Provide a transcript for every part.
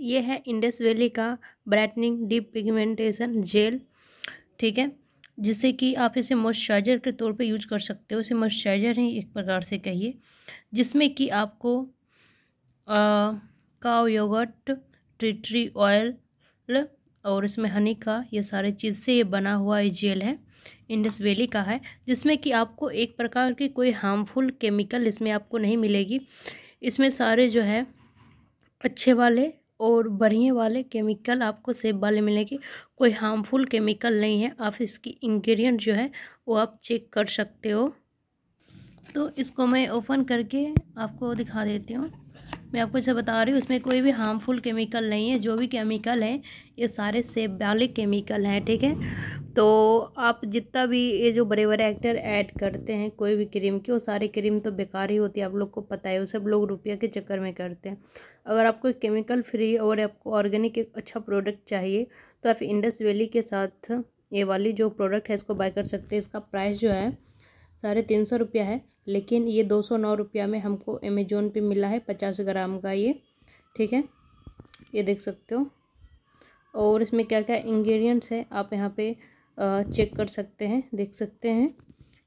ये है Indus Valley का ब्राइटनिंग डीप पिगमेंटेशन जेल ठीक है जिससे कि आप इसे मॉइस्चराइज़र के तौर पे यूज कर सकते हो इसे मॉइस्चराइज़र ही एक प्रकार से कहिए जिसमें कि आपको काव योगट ट्री ट्री ऑयल और इसमें हनी का ये सारे चीज़ से ये बना हुआ ये जेल है इंडस वैली का है जिसमें कि आपको एक प्रकार की कोई हार्मफुल केमिकल इसमें आपको नहीं मिलेगी इसमें सारे जो है अच्छे वाले और बढ़िया वाले केमिकल आपको सेब वाले मिलेंगे कोई हार्मफुल केमिकल नहीं है आप इसकी इंग्रेडिएंट जो है वो आप चेक कर सकते हो तो इसको मैं ओपन करके आपको दिखा देती हूँ मैं आपको जैसे बता रही हूँ उसमें कोई भी हार्मफुल केमिकल नहीं है जो भी केमिकल है ये सारे सेब वाले केमिकल हैं ठीक है तो आप जितना भी ये जो बड़े बड़े एक्टर ऐड करते हैं कोई भी क्रीम की वो सारी क्रीम तो बेकार ही होती है आप लोग को पता है वो सब लोग रुपया के चक्कर में करते हैं अगर आपको केमिकल फ्री और आपको ऑर्गेनिक एक अच्छा प्रोडक्ट चाहिए तो आप इंडस वैली के साथ ये वाली जो प्रोडक्ट है इसको बाय कर सकते हैं इसका प्राइस जो है साढ़े तीन सौ रुपया है लेकिन ये दो सौ नौ रुपया में हमको अमेजोन पे मिला है पचास ग्राम का ये ठीक है ये देख सकते हो और इसमें क्या क्या इंग्रेडिएंट्स है आप यहाँ पे चेक कर सकते हैं देख सकते हैं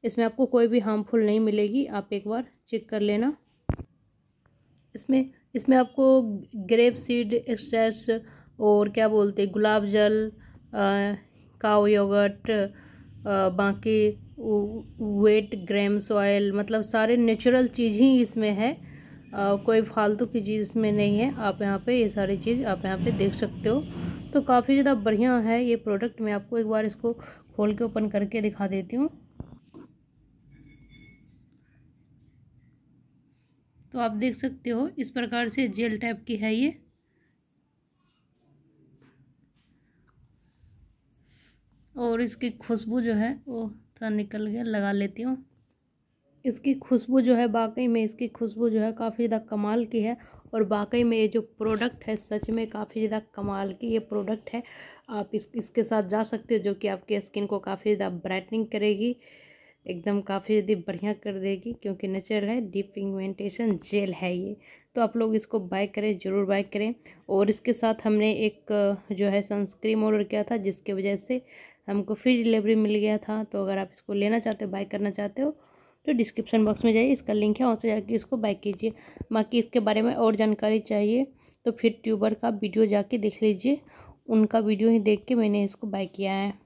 इसमें आपको कोई भी हार्मफुल नहीं मिलेगी आप एक बार चेक कर लेना इसमें इसमें आपको ग्रेप सीड एक्सट्रेस और क्या बोलते हैं गुलाब जल काव योगर्ट बाकी वेट ग्रेम्स ऑयल मतलब सारे नेचुरल चीज़ ही इसमें है आ, कोई फालतू की चीज़ इसमें नहीं है आप यहाँ पे ये सारी चीज़ आप यहाँ पे देख सकते हो तो काफ़ी ज़्यादा बढ़िया है ये प्रोडक्ट मैं आपको एक बार इसको खोल के ओपन करके दिखा देती हूँ तो आप देख सकते हो इस प्रकार से जेल टाइप की है ये और इसकी खुशबू जो है वो थोड़ा निकल गया लगा लेती हूँ इसकी खुशबू जो है वाकई में इसकी खुशबू जो है काफ़ी ज़्यादा कमाल की है और वाकई में ये जो प्रोडक्ट है सच में काफ़ी ज़्यादा कमाल की ये प्रोडक्ट है आप इस इसके साथ जा सकते हो जो कि आपके स्किन को काफ़ी ज़्यादा ब्राइटनिंग करेगी एकदम काफ़ी ज़्यादा बढ़िया कर देगी क्योंकि नेचुरल है डीप पिगमेंटेशन जेल है ये तो आप लोग इसको बाय करें ज़रूर बाय करें और इसके साथ हमने एक जो है सनस्क्रीम ऑर्डर किया था जिसके वजह से हमको फ्री डिलीवरी मिल गया था तो अगर आप इसको लेना चाहते हो बाय करना चाहते हो तो डिस्क्रिप्शन बॉक्स में जाइए इसका लिंक है वहाँ से जाके इसको बाय कीजिए बाकी इसके बारे में और जानकारी चाहिए तो फिर ट्यूबर का वीडियो जाके देख लीजिए उनका वीडियो ही देख के मैंने इसको बाय किया है